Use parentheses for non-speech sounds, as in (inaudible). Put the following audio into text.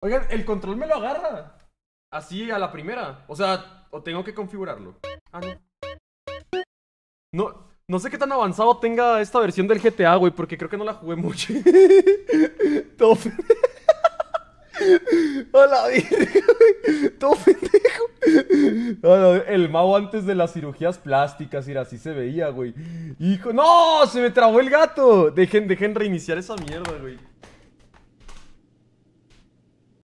Oigan, el control me lo agarra. Así a la primera. O sea, o tengo que configurarlo. Ah, no. No, sé qué tan avanzado tenga esta versión del GTA, güey, porque creo que no la jugué mucho. Todo Hola, (laughs) Todo pendejo. el Mau antes de las cirugías plásticas, era así se veía, güey. Hijo, no, se me trabó el gato. Dejen, dejen reiniciar esa mierda, güey.